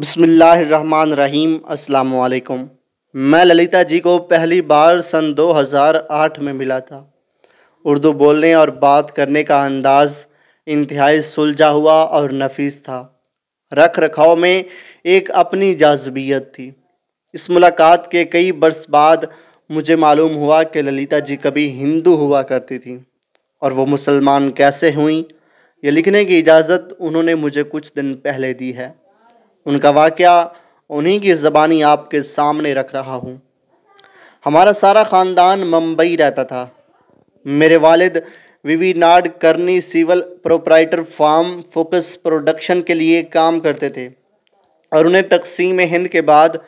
बसमीम अलकुम मैं ललिता जी को पहली बार सन 2008 में मिला था उर्दू बोलने और बात करने का अंदाज़ इंतहाई सुलझा हुआ और नफीस था रख रखाव में एक अपनी जाजबियत थी इस मुलाकात के कई बरस बाद मुझे मालूम हुआ कि ललिता जी कभी हिंदू हुआ करती थी और वो मुसलमान कैसे हुई ये लिखने की इजाज़त उन्होंने मुझे कुछ दिन पहले दी है उनका वाक़ उन्हीं की ज़बानी आपके सामने रख रहा हूँ हमारा सारा ख़ानदान मुंबई रहता था मेरे वालिद वीवी नाड करनी civil proprietor firm focus production के लिए काम करते थे और उन्हें तकसीम हिंद के बाद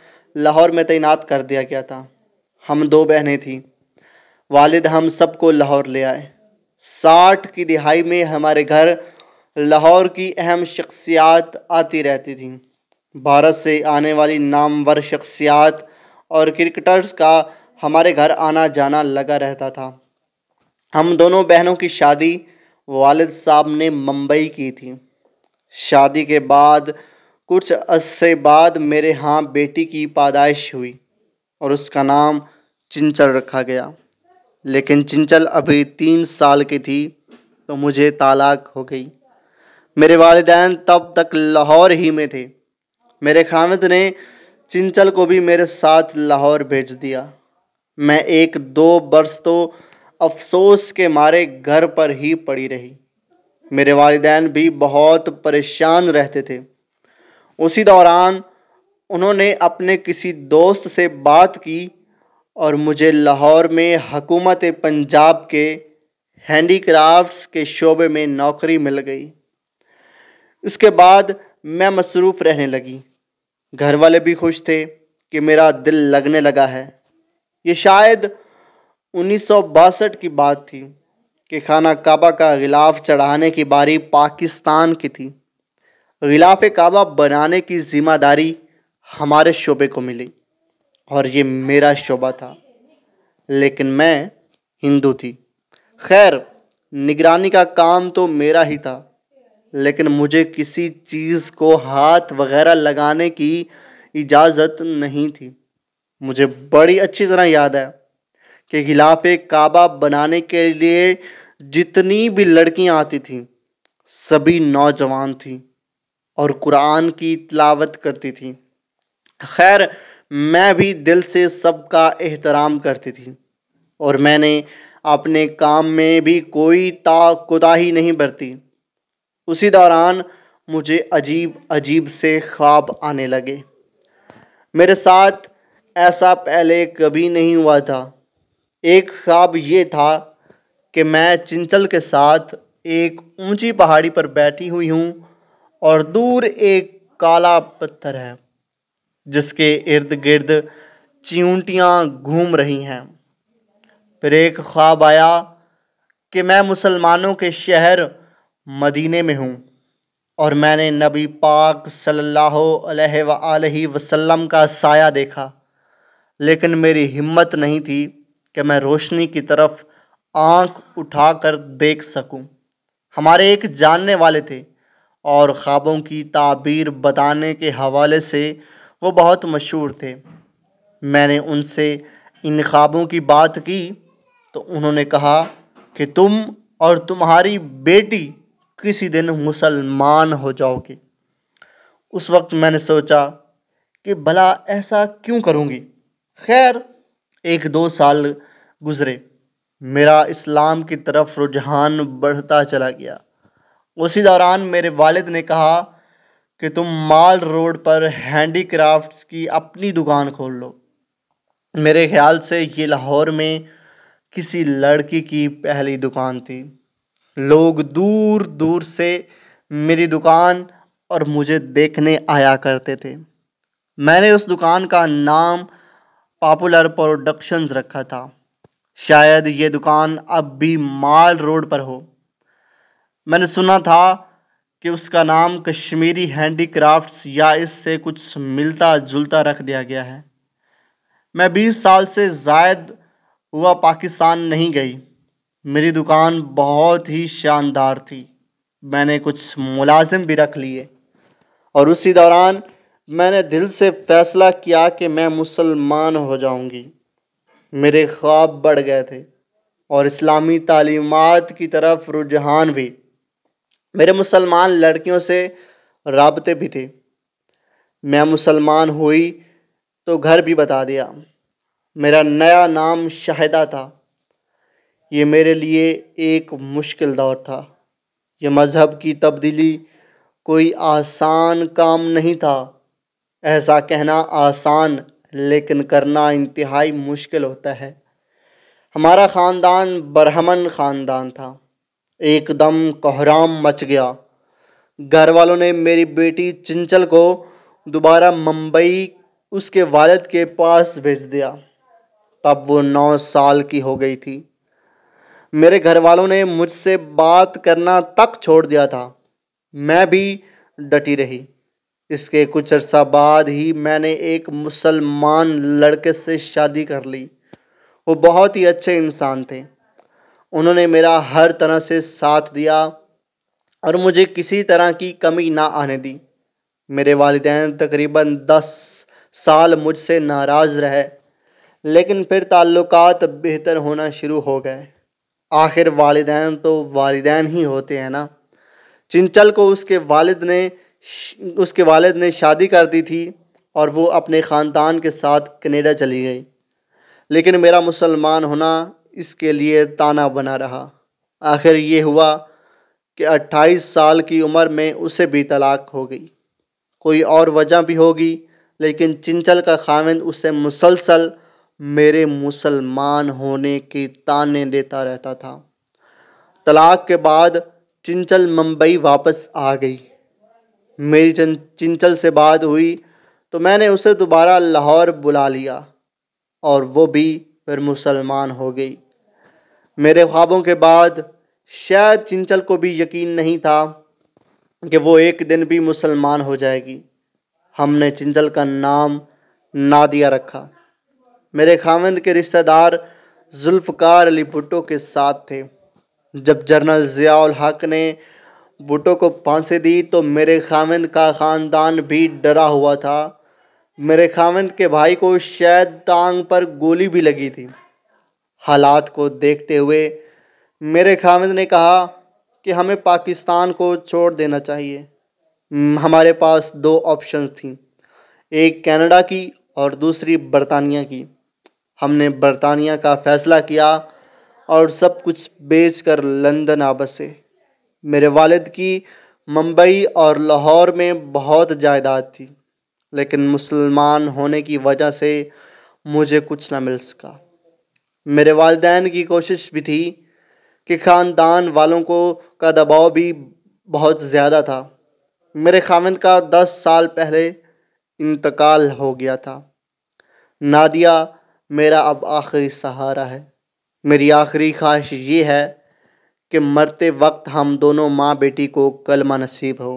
लाहौर में तैनात कर दिया गया था हम दो बहनें थीं वालिद हम सबको लाहौर ले आए साठ की दिहाई में हमारे घर लाहौर की अहम शख्सियात आती रहती थीं भारत से आने वाली नामवर शख्सियात और क्रिकेटर्स का हमारे घर आना जाना लगा रहता था हम दोनों बहनों की शादी वालिद साहब ने मुंबई की थी शादी के बाद कुछ अरसे बाद मेरे यहाँ बेटी की पैदाइश हुई और उसका नाम चिंचल रखा गया लेकिन चिंचल अभी तीन साल की थी तो मुझे तालाक हो गई मेरे वालदेन तब तक लाहौर ही में थे मेरे खामिद ने चिंचल को भी मेरे साथ लाहौर भेज दिया मैं एक दो बरस तो अफसोस के मारे घर पर ही पड़ी रही मेरे वालदान भी बहुत परेशान रहते थे उसी दौरान उन्होंने अपने किसी दोस्त से बात की और मुझे लाहौर में हकूमत पंजाब के हैंडीक्राफ्ट्स के शोबे में नौकरी मिल गई इसके बाद मैं मसरूफ़ रहने लगी घर वाले भी खुश थे कि मेरा दिल लगने लगा है ये शायद उन्नीस की बात थी कि खाना काबा का गिलाफ चढ़ाने की बारी पाकिस्तान की थी गिलाफ काबा बनाने की ज़िम्मेदारी हमारे शोबे को मिली और ये मेरा शोबा था लेकिन मैं हिंदू थी खैर निगरानी का काम तो मेरा ही था लेकिन मुझे किसी चीज़ को हाथ वगैरह लगाने की इजाज़त नहीं थी मुझे बड़ी अच्छी तरह याद है कि खिलाफ काबा बनाने के लिए जितनी भी लड़कियां आती थीं सभी नौजवान थीं और कुरान की तलावत करती थीं खैर मैं भी दिल से सबका एहतराम करती थी और मैंने अपने काम में भी कोई ताकुदाही नहीं बरती उसी दौरान मुझे अजीब अजीब से ख्वाब आने लगे मेरे साथ ऐसा पहले कभी नहीं हुआ था एक ख्वाब ये था कि मैं चिंचल के साथ एक ऊंची पहाड़ी पर बैठी हुई हूँ और दूर एक काला पत्थर है जिसके इर्द गिर्द चिंटियाँ घूम रही हैं फिर एक ख्वाब आया कि मैं मुसलमानों के शहर मदीने में हूँ और मैंने नबी पाक सल्लल्लाहु अलैहि वसल्लम का साया देखा लेकिन मेरी हिम्मत नहीं थी कि मैं रोशनी की तरफ आंख उठाकर देख सकूं। हमारे एक जानने वाले थे और ख्वाबों की ताबीर बताने के हवाले से वो बहुत मशहूर थे मैंने उनसे इन ख्वाबों की बात की तो उन्होंने कहा कि तुम और तुम्हारी बेटी किसी दिन मुसलमान हो जाओगे उस वक्त मैंने सोचा कि भला ऐसा क्यों करूँगी खैर एक दो साल गुजरे मेरा इस्लाम की तरफ रुझान बढ़ता चला गया उसी दौरान मेरे वालिद ने कहा कि तुम माल रोड पर हैंडी क्राफ्ट की अपनी दुकान खोल लो मेरे ख्याल से ये लाहौर में किसी लड़की की पहली दुकान थी लोग दूर दूर से मेरी दुकान और मुझे देखने आया करते थे मैंने उस दुकान का नाम पॉपुलर प्रोडक्शंस रखा था शायद ये दुकान अब भी माल रोड पर हो मैंने सुना था कि उसका नाम कश्मीरी हैंडीक्राफ्ट्स या इससे कुछ मिलता जुलता रख दिया गया है मैं 20 साल से जायद हुआ पाकिस्तान नहीं गई मेरी दुकान बहुत ही शानदार थी मैंने कुछ मुलाजिम भी रख लिए और उसी दौरान मैंने दिल से फ़ैसला किया कि मैं मुसलमान हो जाऊंगी मेरे ख्वाब बढ़ गए थे और इस्लामी तालीमत की तरफ रुझान भी मेरे मुसलमान लड़कियों से रबते भी थे मैं मुसलमान हुई तो घर भी बता दिया मेरा नया नाम शाहिदा था ये मेरे लिए एक मुश्किल दौर था यह मज़हब की तब्दीली कोई आसान काम नहीं था ऐसा कहना आसान लेकिन करना इंतहाई मुश्किल होता है हमारा ख़ानदान बरहमन ख़ानदान था एकदम कोहराम मच गया घर वालों ने मेरी बेटी चिंचल को दोबारा मुंबई उसके वालद के पास भेज दिया तब वो नौ साल की हो गई थी मेरे घर वालों ने मुझसे बात करना तक छोड़ दिया था मैं भी डटी रही इसके कुछ अर्सा बाद ही मैंने एक मुसलमान लड़के से शादी कर ली वो बहुत ही अच्छे इंसान थे उन्होंने मेरा हर तरह से साथ दिया और मुझे किसी तरह की कमी ना आने दी मेरे वालदेन तकरीबन दस साल मुझसे नाराज़ रहे लेकिन फिर ताल्लुकात बेहतर होना शुरू हो गए आखिर वालदान तो वालदान ही होते हैं ना चिंचल को उसके वालिद ने उसके वालिद ने शादी कर दी थी और वो अपने ख़ानदान के साथ कनेडा चली गई लेकिन मेरा मुसलमान होना इसके लिए ताना बना रहा आखिर ये हुआ कि 28 साल की उम्र में उसे भी तलाक हो गई कोई और वजह भी होगी लेकिन चिंचल का खाविंद उसे मुसलसल मेरे मुसलमान होने के ताने देता रहता था तलाक के बाद चिंचल मुंबई वापस आ गई मेरी चिंचल से बात हुई तो मैंने उसे दोबारा लाहौर बुला लिया और वो भी फिर मुसलमान हो गई मेरे ख्वाबों के बाद शायद चिंचल को भी यकीन नहीं था कि वो एक दिन भी मुसलमान हो जाएगी हमने चिंचल का नाम नादिया रखा मेरे खामंद के रिश्तेदार जुल्फ़कार अली भुट्टो के साथ थे जब जनरल ज़ियाउल हक ने भुट्टो को फांसी दी तो मेरे खामंद का ख़ानदान भी डरा हुआ था मेरे खामंद के भाई को शायद टांग पर गोली भी लगी थी हालात को देखते हुए मेरे खामिंद ने कहा कि हमें पाकिस्तान को छोड़ देना चाहिए हमारे पास दो ऑप्शंस थी एक कनाडा की और दूसरी बरतानिया की हमने बरतानिया का फ़ैसला किया और सब कुछ बेच कर लंदन आ बसे मेरे वालिद की मुंबई और लाहौर में बहुत जायदाद थी लेकिन मुसलमान होने की वजह से मुझे कुछ ना मिल सका मेरे वालदेन की कोशिश भी थी कि ख़ानदान वालों को का दबाव भी बहुत ज़्यादा था मेरे खाविंद का दस साल पहले इंतकाल हो गया था नादिया मेरा अब आखिरी सहारा है मेरी आखिरी ख्वाहिश ये है कि मरते वक्त हम दोनों माँ बेटी को कलमा नसीब हो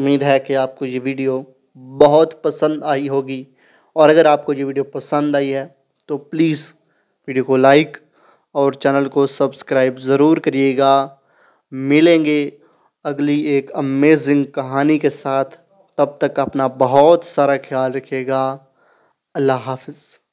उम्मीद है कि आपको ये वीडियो बहुत पसंद आई होगी और अगर आपको ये वीडियो पसंद आई है तो प्लीज़ वीडियो को लाइक और चैनल को सब्सक्राइब ज़रूर करिएगा मिलेंगे अगली एक अमेजिंग कहानी के साथ तब तक अपना बहुत सारा ख्याल रखिएगा अल्लाह हाफिज़